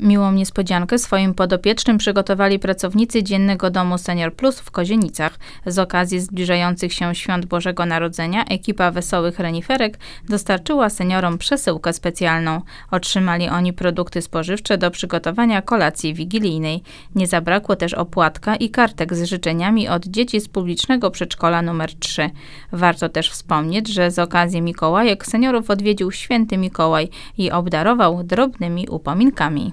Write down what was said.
Miłą niespodziankę swoim podopiecznym przygotowali pracownicy Dziennego Domu Senior Plus w Kozienicach. Z okazji zbliżających się Świąt Bożego Narodzenia ekipa Wesołych Reniferek dostarczyła seniorom przesyłkę specjalną. Otrzymali oni produkty spożywcze do przygotowania kolacji wigilijnej. Nie zabrakło też opłatka i kartek z życzeniami od dzieci z publicznego przedszkola nr 3. Warto też wspomnieć, że z okazji Mikołajek seniorów odwiedził święty Mikołaj i obdarował drobnymi upominkami.